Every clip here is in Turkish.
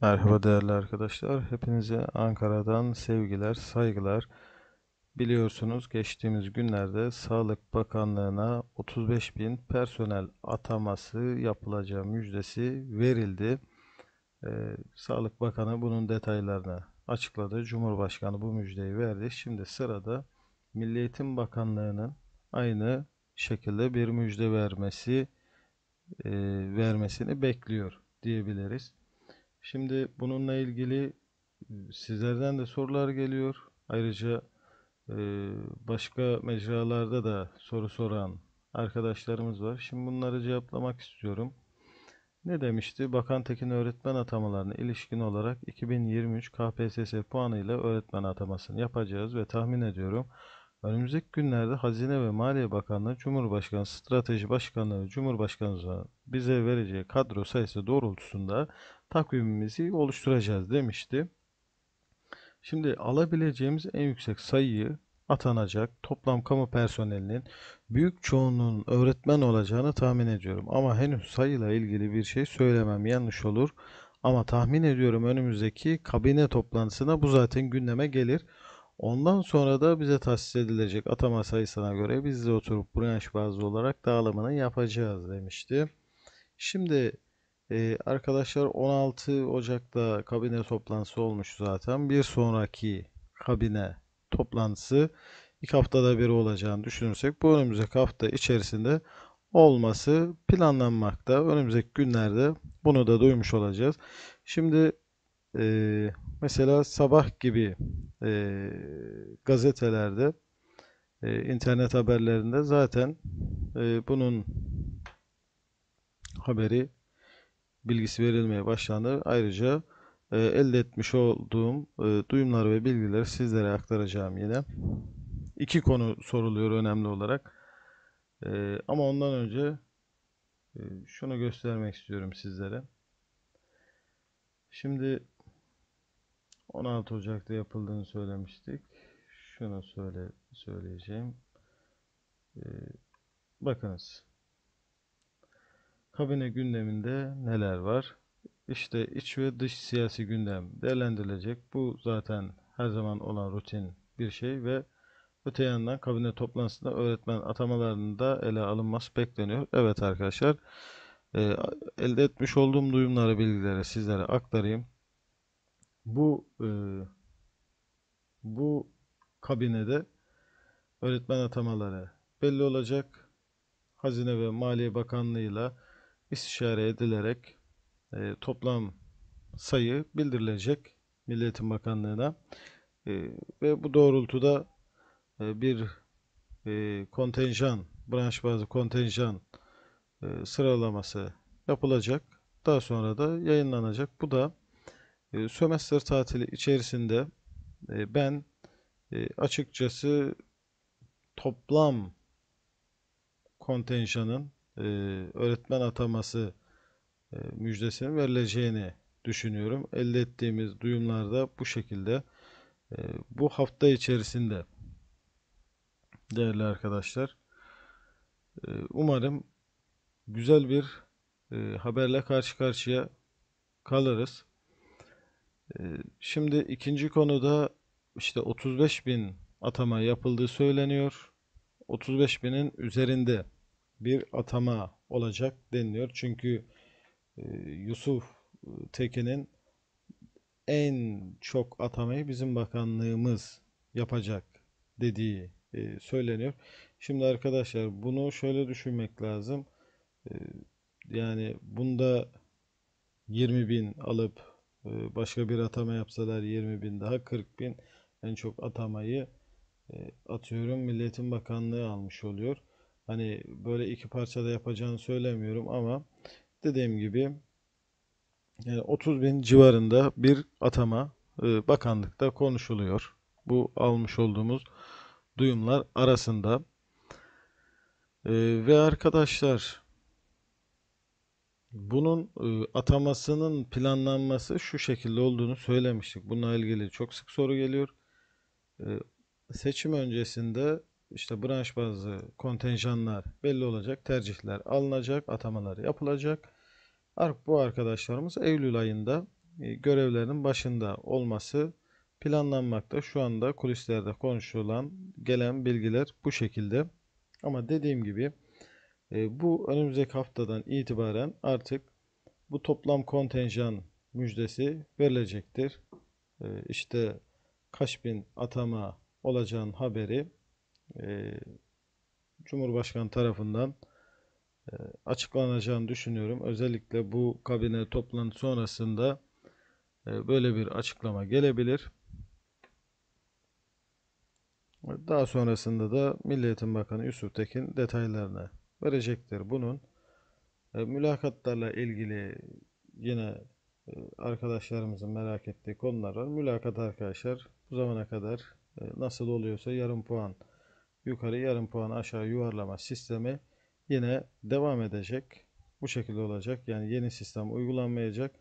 Merhaba değerli arkadaşlar. Hepinize Ankara'dan sevgiler, saygılar. Biliyorsunuz geçtiğimiz günlerde Sağlık Bakanlığı'na 35 bin personel ataması yapılacağı müjdesi verildi. Ee, Sağlık Bakanı bunun detaylarını açıkladı. Cumhurbaşkanı bu müjdeyi verdi. Şimdi sırada Milli Eğitim Bakanlığı'nın aynı şekilde bir müjde vermesi e, vermesini bekliyor diyebiliriz. Şimdi bununla ilgili ıı, sizlerden de sorular geliyor. Ayrıca başka mecralarda da soru soran arkadaşlarımız var. Şimdi bunları cevaplamak istiyorum. Ne demişti? Bakan Tekin öğretmen atamalarına ilişkin olarak 2023 KPSS puanıyla öğretmen atamasını yapacağız ve tahmin ediyorum önümüzdeki günlerde Hazine ve Maliye Bakanlığı, Cumhurbaşkanı, Strateji Başkanlığı, Cumhurbaşkanımıza bize vereceği kadro sayısı doğrultusunda takvimimizi oluşturacağız demişti. Şimdi alabileceğimiz en yüksek sayıyı atanacak toplam kamu personelinin büyük çoğunun öğretmen olacağını tahmin ediyorum. Ama henüz sayıyla ilgili bir şey söylemem yanlış olur. Ama tahmin ediyorum önümüzdeki kabine toplantısına bu zaten gündeme gelir. Ondan sonra da bize tahsis edilecek atama sayısına göre biz de oturup branş bazlı olarak dağılımını yapacağız demişti. Şimdi ee, arkadaşlar 16 Ocak'ta kabine toplantısı olmuş zaten. Bir sonraki kabine toplantısı iki haftada bir olacağını düşünürsek bu önümüzdeki hafta içerisinde olması planlanmakta. Önümüzdeki günlerde bunu da duymuş olacağız. Şimdi e, mesela sabah gibi e, gazetelerde e, internet haberlerinde zaten e, bunun haberi bilgisi verilmeye başlandı. Ayrıca e, elde etmiş olduğum e, duyumlar ve bilgileri sizlere aktaracağım yine. İki konu soruluyor önemli olarak. E, ama ondan önce e, şunu göstermek istiyorum sizlere. Şimdi 16 Ocak'ta yapıldığını söylemiştik. Şunu söyle söyleyeceğim. Ee, bakınız. Kabine gündeminde neler var? İşte iç ve dış siyasi gündem değerlendirilecek. Bu zaten her zaman olan rutin bir şey ve öte yandan kabine toplantısında öğretmen atamalarında ele alınması bekleniyor. Evet arkadaşlar e, elde etmiş olduğum duyumları bilgilere sizlere aktarayım. Bu e, bu kabinede öğretmen atamaları belli olacak. Hazine ve Maliye Bakanlığı'yla istişare edilerek e, toplam sayı bildirilecek Milliyetin Bakanlığı'na e, ve bu doğrultuda e, bir e, kontenjan, branş bazı kontenjan e, sıralaması yapılacak. Daha sonra da yayınlanacak. Bu da e, sömestr tatili içerisinde e, ben e, açıkçası toplam kontenjanın e, öğretmen ataması e, müjdesinin verileceğini düşünüyorum. Elde ettiğimiz duyumlar da bu şekilde. E, bu hafta içerisinde değerli arkadaşlar e, umarım güzel bir e, haberle karşı karşıya kalırız. E, şimdi ikinci konuda işte 35 bin atama yapıldığı söyleniyor. 35 binin üzerinde bir atama olacak deniliyor. Çünkü e, Yusuf Tekin'in en çok atamayı bizim bakanlığımız yapacak dediği e, söyleniyor. Şimdi arkadaşlar bunu şöyle düşünmek lazım. E, yani bunda 20 bin alıp başka bir atama yapsalar 20 bin daha 40 bin en çok atamayı atıyorum Milletin Bakanlığı almış oluyor. Hani böyle iki parçada yapacağını söylemiyorum ama dediğim gibi yani 30 bin civarında bir atama e, bakanlıkta konuşuluyor. Bu almış olduğumuz duyumlar arasında. E, ve arkadaşlar bunun e, atamasının planlanması şu şekilde olduğunu söylemiştik. Bununla ilgili çok sık soru geliyor. seçim öncesinde işte branş bazı kontenjanlar belli olacak, tercihler alınacak, atamalar yapılacak. Bu arkadaşlarımız Eylül ayında e, görevlerinin başında olması planlanmakta. Şu anda kulislerde konuşulan gelen bilgiler bu şekilde. Ama dediğim gibi e, bu önümüzdeki haftadan itibaren artık bu toplam kontenjan müjdesi verilecektir. E, işte kaç bin atama olacağın haberi ee, Cumhurbaşkanı tarafından e, açıklanacağını düşünüyorum. Özellikle bu kabine toplantı sonrasında e, böyle bir açıklama gelebilir. Daha sonrasında da Milliyetin Bakanı Yusuf Tekin detaylarını verecektir. Bunun e, mülakatlarla ilgili yine arkadaşlarımızın merak ettiği konular var. Mülakat arkadaşlar bu zamana kadar nasıl oluyorsa yarım puan yukarı yarım puan aşağı yuvarlama sistemi yine devam edecek. Bu şekilde olacak. Yani yeni sistem uygulanmayacak.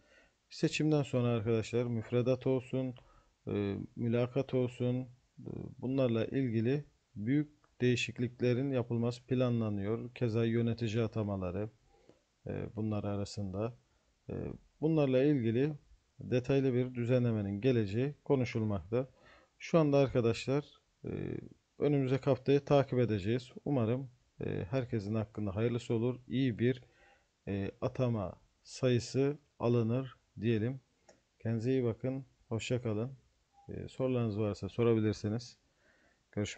Seçimden sonra arkadaşlar müfredat olsun, e, mülakat olsun e, bunlarla ilgili büyük değişikliklerin yapılması planlanıyor. Keza yönetici atamaları e, bunlar arasında. Bunlarla ilgili detaylı bir düzenlemenin geleceği konuşulmakta. Şu anda arkadaşlar önümüzdeki haftayı takip edeceğiz. Umarım e, herkesin hakkında hayırlısı olur. İyi bir e, atama sayısı alınır diyelim. Kendinize iyi bakın. hoşçakalın. kalın. E, sorularınız varsa sorabilirsiniz. Görüşmek